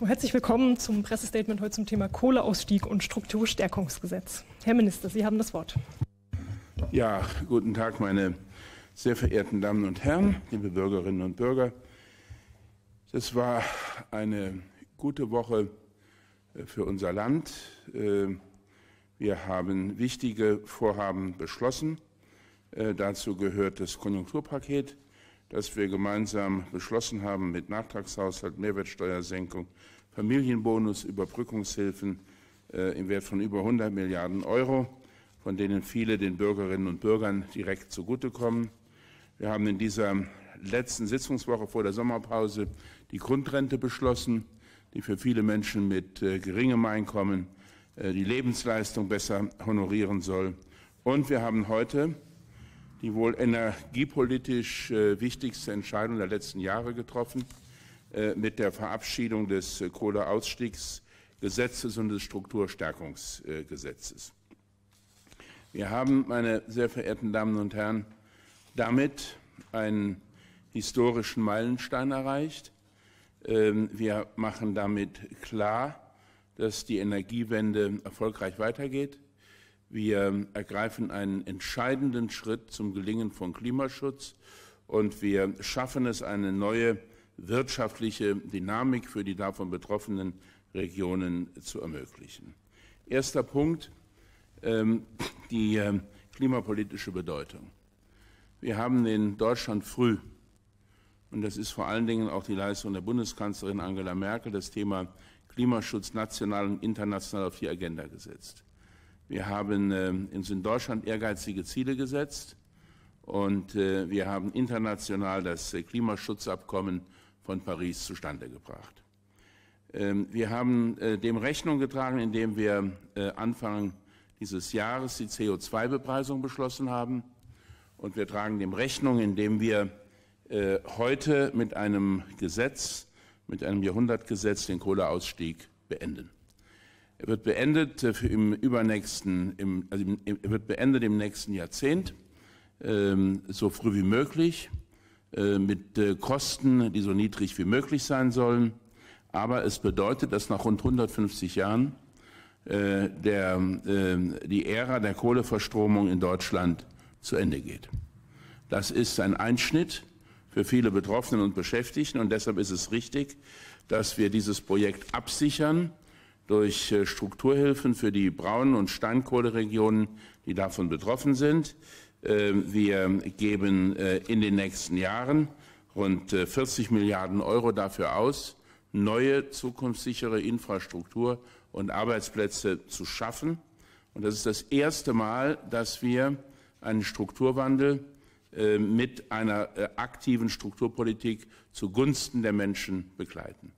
So, herzlich willkommen zum Pressestatement heute zum Thema Kohleausstieg und Strukturstärkungsgesetz. Herr Minister, Sie haben das Wort. Ja, guten Tag, meine sehr verehrten Damen und Herren, liebe Bürgerinnen und Bürger. Das war eine gute Woche äh, für unser Land. Äh, wir haben wichtige Vorhaben beschlossen. Äh, dazu gehört das Konjunkturpaket, das wir gemeinsam beschlossen haben mit Nachtragshaushalt, Mehrwertsteuersenkung, Familienbonus, Überbrückungshilfen äh, im Wert von über 100 Milliarden Euro, von denen viele den Bürgerinnen und Bürgern direkt zugutekommen. Wir haben in dieser letzten Sitzungswoche vor der Sommerpause die Grundrente beschlossen, die für viele Menschen mit äh, geringem Einkommen äh, die Lebensleistung besser honorieren soll. Und wir haben heute die wohl energiepolitisch äh, wichtigste Entscheidung der letzten Jahre getroffen äh, mit der Verabschiedung des äh, Kohleausstiegsgesetzes und des Strukturstärkungsgesetzes. Wir haben, meine sehr verehrten Damen und Herren, damit einen historischen Meilenstein erreicht. Ähm, wir machen damit klar, dass die Energiewende erfolgreich weitergeht. Wir ergreifen einen entscheidenden Schritt zum Gelingen von Klimaschutz und wir schaffen es, eine neue wirtschaftliche Dynamik für die davon betroffenen Regionen zu ermöglichen. Erster Punkt, ähm, die ähm, klimapolitische Bedeutung. Wir haben in Deutschland früh, und das ist vor allen Dingen auch die Leistung der Bundeskanzlerin Angela Merkel, das Thema Klimaschutz national und international auf die Agenda gesetzt. Wir haben äh, uns in Deutschland ehrgeizige Ziele gesetzt und äh, wir haben international das äh, Klimaschutzabkommen von Paris zustande gebracht. Ähm, wir haben dem Rechnung getragen, indem wir Anfang dieses Jahres die CO2-Bepreisung beschlossen haben. Und wir tragen dem Rechnung, indem wir heute mit einem Gesetz, mit einem Jahrhundertgesetz den Kohleausstieg beenden wird beendet äh, im übernächsten, im, also im, wird beendet im nächsten Jahrzehnt, ähm, so früh wie möglich, äh, mit äh, Kosten, die so niedrig wie möglich sein sollen. Aber es bedeutet, dass nach rund 150 Jahren äh, der, ähm, die Ära der Kohleverstromung in Deutschland zu Ende geht. Das ist ein Einschnitt für viele Betroffenen und Beschäftigten und deshalb ist es richtig, dass wir dieses Projekt absichern durch äh, Strukturhilfen für die Braun- und Steinkohleregionen, die davon betroffen sind. Ähm, wir geben äh, in den nächsten Jahren rund 40 äh, Milliarden Euro dafür aus, neue zukunftssichere Infrastruktur und Arbeitsplätze zu schaffen. Und das ist das erste Mal, dass wir einen Strukturwandel mit einer aktiven Strukturpolitik zugunsten der Menschen begleiten.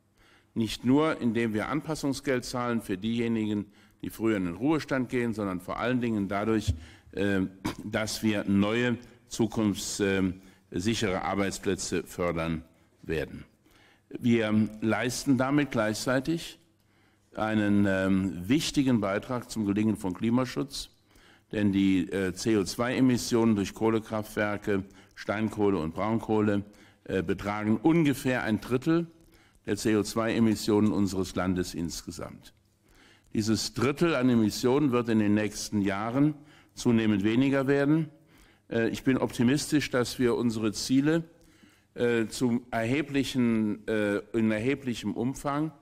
Nicht nur, indem wir Anpassungsgeld zahlen für diejenigen, die früher in den Ruhestand gehen, sondern vor allen Dingen dadurch, ähm, dass wir neue, zukunftssichere Arbeitsplätze fördern werden. Wir leisten damit gleichzeitig einen ähm, wichtigen Beitrag zum Gelingen von Klimaschutz, denn die äh, CO2-Emissionen durch Kohlekraftwerke, Steinkohle und Braunkohle äh, betragen ungefähr ein Drittel der CO2-Emissionen unseres Landes insgesamt. Dieses Drittel an Emissionen wird in den nächsten Jahren zunehmend weniger werden. Äh, ich bin optimistisch, dass wir unsere Ziele äh, zum erheblichen, äh, in erheblichem Umfang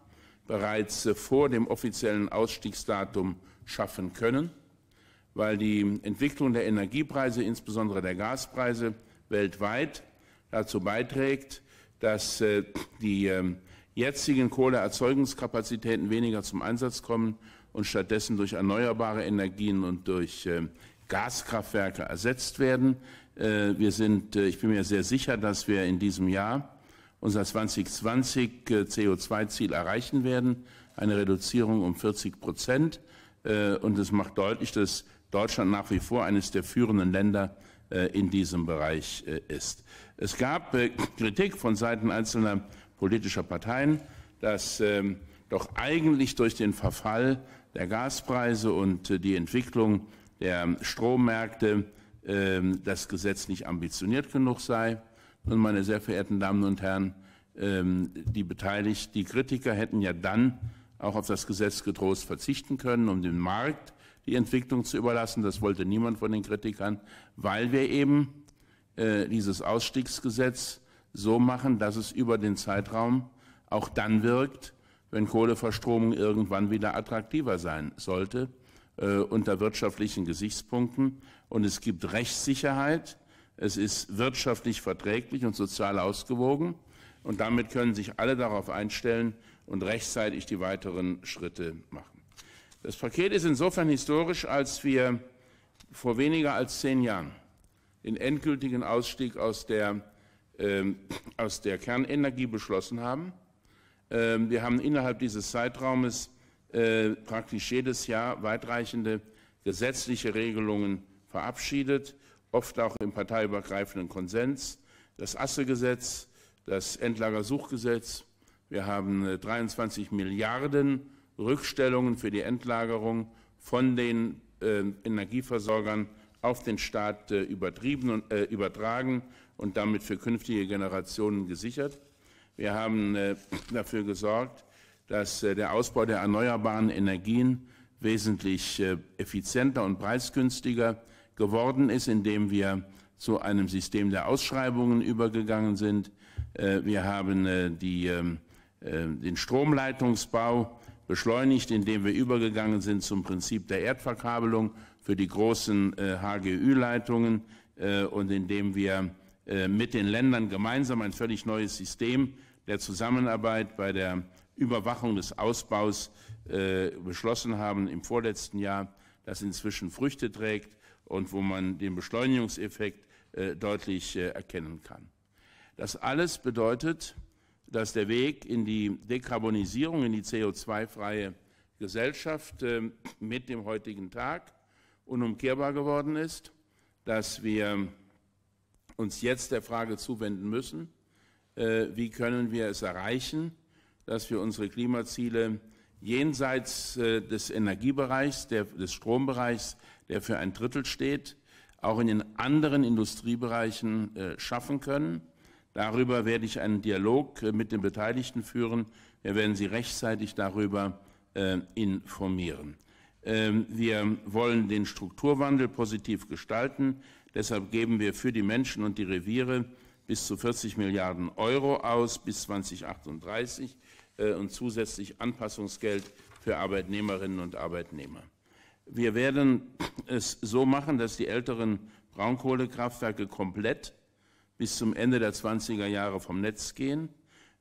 bereits vor dem offiziellen Ausstiegsdatum schaffen können, weil die Entwicklung der Energiepreise, insbesondere der Gaspreise weltweit, dazu beiträgt, dass die ähm, jetzigen Kohleerzeugungskapazitäten weniger zum Einsatz kommen und stattdessen durch erneuerbare Energien und durch äh, Gaskraftwerke ersetzt werden. Äh, wir sind, äh, ich bin mir sehr sicher, dass wir in diesem Jahr unser 2020 CO2-Ziel erreichen werden, eine Reduzierung um 40 Prozent. Und es macht deutlich, dass Deutschland nach wie vor eines der führenden Länder in diesem Bereich ist. Es gab Kritik von Seiten einzelner politischer Parteien, dass ähm, doch eigentlich durch den Verfall der Gaspreise und äh, die Entwicklung der Strommärkte äh, das Gesetz nicht ambitioniert genug sei. Nun, meine sehr verehrten Damen und Herren, äh, die beteiligt, die Kritiker hätten ja dann auch auf das Gesetz getrost verzichten können, um dem Markt die Entwicklung zu überlassen. Das wollte niemand von den Kritikern, weil wir eben äh, dieses Ausstiegsgesetz so machen, dass es über den Zeitraum auch dann wirkt, wenn Kohleverstromung irgendwann wieder attraktiver sein sollte äh, unter wirtschaftlichen Gesichtspunkten. Und es gibt Rechtssicherheit, es ist wirtschaftlich verträglich und sozial ausgewogen. Und damit können sich alle darauf einstellen und rechtzeitig die weiteren Schritte machen. Das Paket ist insofern historisch, als wir vor weniger als zehn Jahren den endgültigen Ausstieg aus der ähm, aus der Kernenergie beschlossen haben. Ähm, wir haben innerhalb dieses Zeitraumes äh, praktisch jedes Jahr weitreichende gesetzliche Regelungen verabschiedet, oft auch im parteiübergreifenden Konsens. Das Assegesetz, das Endlagersuchgesetz. Wir haben 23 äh, Milliarden Rückstellungen für die Endlagerung von den ähm, Energieversorgern auf den Staat äh, übertrieben und, äh, übertragen und damit für künftige Generationen gesichert. Wir haben äh, dafür gesorgt, dass äh, der Ausbau der erneuerbaren Energien wesentlich äh, effizienter und preisgünstiger geworden ist, indem wir zu einem System der Ausschreibungen übergegangen sind. Wir haben die, ähm, den Stromleitungsbau beschleunigt, indem wir übergegangen sind zum Prinzip der Erdverkabelung für die großen HGÜ-Leitungen und indem wir äh, mit den Ländern gemeinsam ein völlig neues System der Zusammenarbeit bei der Überwachung des Ausbaus äh, beschlossen haben im vorletzten Jahr, das inzwischen Früchte trägt und wo man den Beschleunigungseffekt äh, deutlich erkennen kann. Das alles bedeutet, dass der Weg in die Dekarbonisierung, in die CO2-freie Gesellschaft mit dem heutigen Tag unumkehrbar geworden ist, dass wir uns jetzt der Frage zuwenden müssen, äh, wie können wir es erreichen, dass wir unsere Klimaziele jenseits äh, des Energiebereichs, der, des Strombereichs, der für ein Drittel steht, auch in den anderen Industriebereichen äh, schaffen können. Darüber werde ich einen Dialog mit den Beteiligten führen. Wir werden sie rechtzeitig darüber informieren. Ähm, wir wollen den Strukturwandel positiv gestalten. Deshalb geben wir für die Menschen und die Reviere bis zu 40 Milliarden Euro aus bis 2038 äh, und zusätzlich Anpassungsgeld für Arbeitnehmerinnen und Arbeitnehmer. Wir werden es so machen, dass die älteren Braunkohlekraftwerke komplett bis zum Ende der 20er Jahre vom Netz gehen.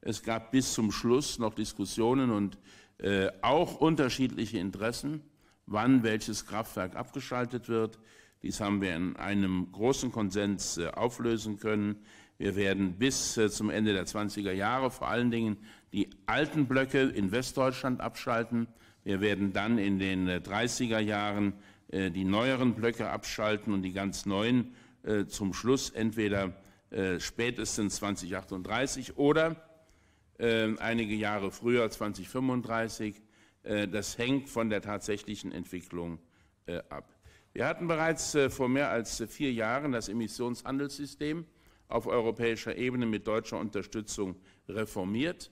Es gab bis zum Schluss noch Diskussionen und äh, auch unterschiedliche Interessen, wann welches Kraftwerk abgeschaltet wird. Dies haben wir in einem großen Konsens äh, auflösen können. Wir werden bis äh, zum Ende der 20er Jahre vor allen Dingen die alten Blöcke in Westdeutschland abschalten. Wir werden dann in den 30er äh, Jahren die neueren Blöcke abschalten und die ganz neuen zum Schluss entweder spätestens 2038 oder einige Jahre früher 2035. das hängt von der tatsächlichen Entwicklung ab. Wir hatten bereits äh, vor mehr als äh, vier Jahren das Emissionshandelssystem auf europäischer Ebene mit deutscher Unterstützung reformiert.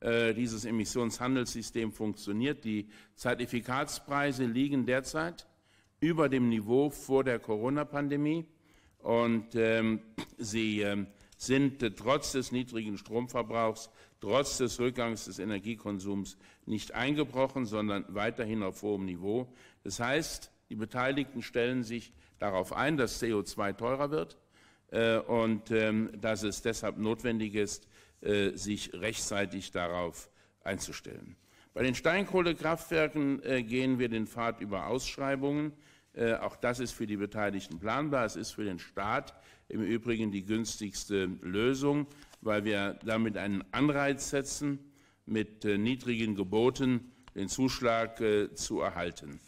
Äh, dieses Emissionshandelssystem funktioniert. Die Zertifikatspreise liegen derzeit über dem Niveau vor der Corona-Pandemie und ähm, sie ähm, sind trotz des niedrigen Stromverbrauchs, trotz des Rückgangs des Energiekonsums nicht eingebrochen, sondern weiterhin auf hohem Niveau. Das heißt, die Beteiligten stellen sich darauf ein, dass CO2 teurer wird äh, und ähm, dass es deshalb notwendig ist, äh, sich rechtzeitig darauf einzustellen. Bei den Steinkohlekraftwerken äh, gehen wir den Pfad über Ausschreibungen. Äh, auch das ist für die Beteiligten planbar. Es ist für den Staat im Übrigen die günstigste Lösung, weil wir damit einen Anreiz setzen, mit äh, niedrigen Geboten den Zuschlag äh, zu erhalten.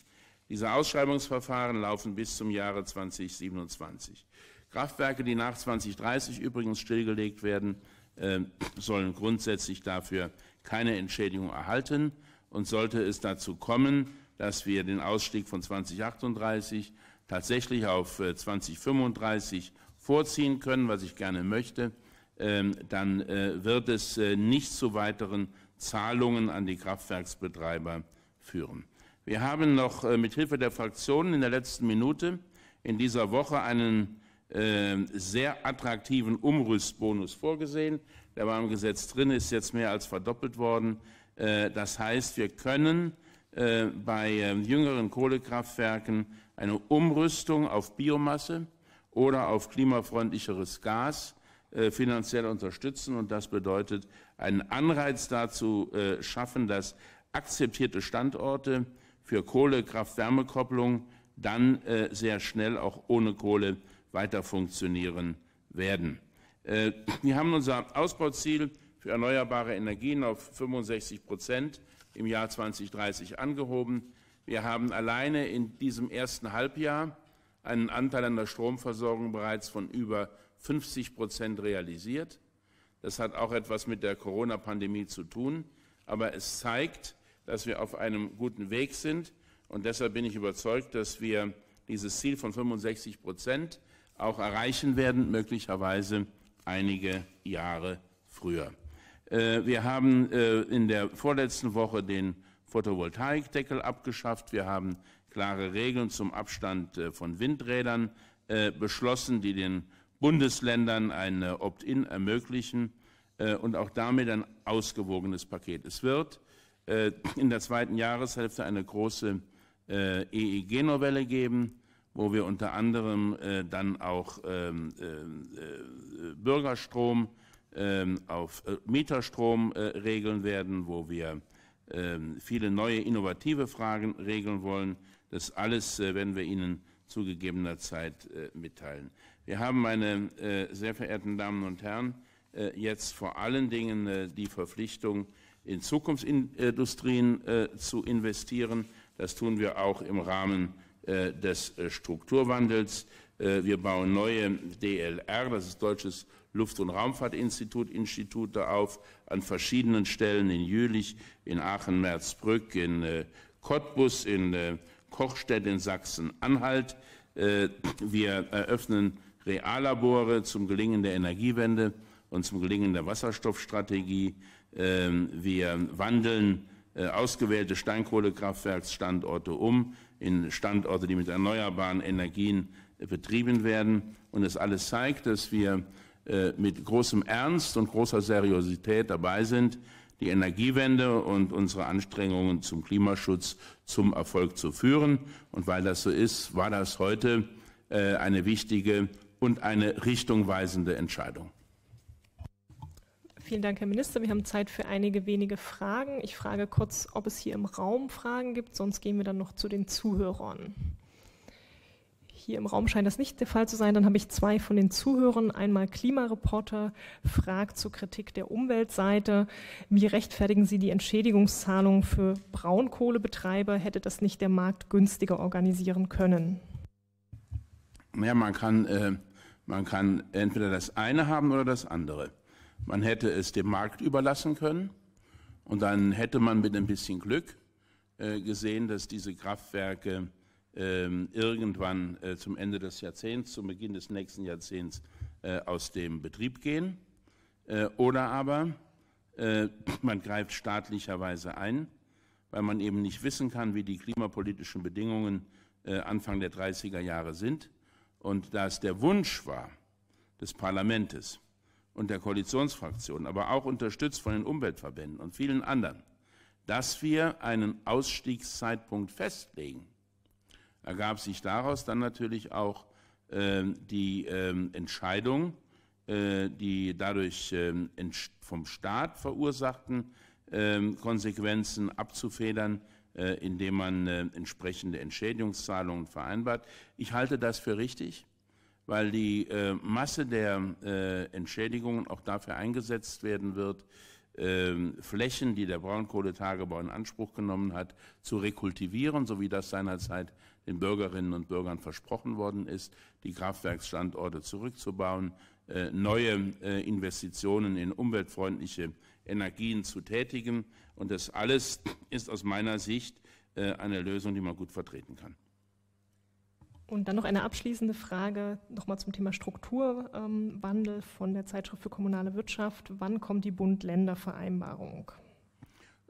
Diese Ausschreibungsverfahren laufen bis zum Jahre 2027. Kraftwerke, die nach 2030 übrigens stillgelegt werden, äh, sollen grundsätzlich dafür keine Entschädigung erhalten. Und sollte es dazu kommen, dass wir den Ausstieg von 2038 tatsächlich auf 2035 äh, vorziehen können, was ich gerne möchte, ähm, dann äh, wird es äh, nicht zu weiteren Zahlungen an die Kraftwerksbetreiber führen. Wir haben noch äh, mit Hilfe der Fraktionen in der letzten Minute in dieser Woche einen äh, sehr attraktiven Umrüstbonus vorgesehen. Der war im Gesetz drin, ist jetzt mehr als verdoppelt worden. Äh, das heißt, wir können äh, bei ähm, jüngeren Kohlekraftwerken eine Umrüstung auf Biomasse oder auf klimafreundlicheres Gas äh, finanziell unterstützen. Und das bedeutet, einen Anreiz dazu äh, schaffen, dass akzeptierte Standorte für Kohlekraft-Wärme-Kopplung dann äh, sehr schnell auch ohne Kohle weiter funktionieren werden. Äh, wir haben unser Ausbauziel für erneuerbare Energien auf 65 Prozent im Jahr 2030 angehoben. Wir haben alleine in diesem ersten Halbjahr einen Anteil an der Stromversorgung bereits von über 50 Prozent realisiert. Das hat auch etwas mit der Corona-Pandemie zu tun, aber es zeigt, dass wir auf einem guten Weg sind. Und deshalb bin ich überzeugt, dass wir dieses Ziel von 65 Prozent auch erreichen werden, möglicherweise einige Jahre früher. Äh, wir haben äh, in der vorletzten Woche den Photovoltaikdeckel abgeschafft. Wir haben klare Regeln zum Abstand äh, von Windrädern beschlossen, die den Bundesländern ein Opt-in ermöglichen und auch damit ein ausgewogenes Paket. Es wird äh, in der zweiten Jahreshälfte eine große äh, EEG-Novelle geben, wo wir unter anderem äh, dann auch ähm, Bürgerstrom ähm, auf Mieterstrom regeln werden, wo wir ähm, viele neue innovative Fragen regeln wollen. Das alles werden wir Ihnen zu gegebener Zeit mitteilen. Wir haben, meine sehr verehrten Damen und Herren, jetzt vor allen Dingen die Verpflichtung, in Zukunftsindustrien äh, zu investieren. Das tun wir auch im Rahmen äh, des äh, Strukturwandels. Wir bauen neue DLR, das ist Deutsches Luft- und Raumfahrtinstitut, Institute auf an verschiedenen Stellen in Jülich, in Aachen, Merzbrück, in Cottbus, in Kochstedt, in Sachsen-Anhalt. Wir eröffnen Reallabore zum Gelingen der Energiewende und zum Gelingen der Wasserstoffstrategie. Ähm, wir wandeln äh, ausgewählte Steinkohlekraftwerksstandorte um in Standorte, die mit erneuerbaren Energien äh, betrieben werden. Und das alles zeigt, dass wir äh, mit großem Ernst und großer Seriosität dabei sind, die Energiewende und unsere Anstrengungen zum Klimaschutz zum Erfolg zu führen. Und weil das so ist, war das heute eine wichtige und eine richtungweisende Entscheidung. Vielen Dank, Herr Minister. Wir haben Zeit für einige wenige Fragen. Ich frage kurz, ob es hier im Raum Fragen gibt, sonst gehen wir dann noch zu den Zuhörern. Hier im Raum scheint das nicht der Fall zu sein. Dann habe ich zwei von den Zuhörern. Einmal Klimareporter fragt zur Kritik der Umweltseite. Wie rechtfertigen Sie die Entschädigungszahlung für Braunkohlebetreiber? Hätte das nicht der Markt günstiger organisieren können? Ja, man kann, äh, man kann entweder das eine haben oder das andere. Man hätte es dem Markt überlassen können und dann hätte man mit ein bisschen Glück äh, gesehen, dass diese Kraftwerke äh, irgendwann äh, zum Ende des Jahrzehnts, zum Beginn des nächsten Jahrzehnts äh, aus dem Betrieb gehen. Äh, oder aber äh, man greift staatlicherweise ein, weil man eben nicht wissen kann, wie die klimapolitischen Bedingungen Anfang der 30er Jahre sind. Und da es der Wunsch war des Parlamentes, und der Koalitionsfraktion, aber auch unterstützt von den Umweltverbänden und vielen anderen, dass wir einen Ausstiegszeitpunkt festlegen, ergab sich daraus dann natürlich auch äh, die äh, Entscheidung, äh, die dadurch ähm, vom Staat verursachten ähm, Konsequenzen abzufedern, äh, indem man äh, entsprechende Entschädigungszahlungen vereinbart. Ich halte das für richtig weil die äh, Masse der äh, Entschädigungen auch dafür eingesetzt werden wird, ähm, Flächen, die der Braunkohletagebau in Anspruch genommen hat, zu rekultivieren, so wie das seinerzeit den Bürgerinnen und Bürgern versprochen worden ist, die Kraftwerksstandorte zurückzubauen, äh, neue äh, Investitionen in umweltfreundliche Energien zu tätigen. Und das alles ist aus meiner Sicht äh, eine Lösung, die man gut vertreten kann. Und dann noch eine abschließende Frage nochmal zum Thema Strukturwandel ähm, von der Zeitschrift für kommunale Wirtschaft. Wann kommt die Bund-Länder-Vereinbarung?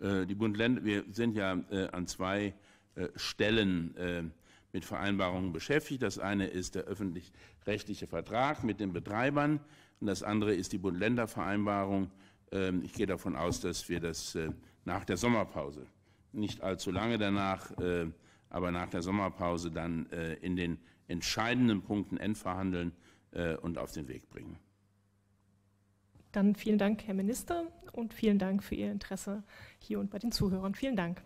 Äh, die Bund-Länder, wir sind ja äh, an zwei äh, Stellen mit Vereinbarungen beschäftigt. Das eine ist der öffentlich-rechtliche Vertrag mit den Betreibern und das andere ist die Bund-Länder-Vereinbarung. Ähm, ich gehe davon aus, dass wir das nach der Sommerpause, nicht allzu lange danach, aber nach der Sommerpause dann äh, in den entscheidenden Punkten endverhandeln äh, und auf den Weg bringen. Dann vielen Dank, Herr Minister, und vielen Dank für Ihr Interesse hier und bei den Zuhörern. Vielen Dank.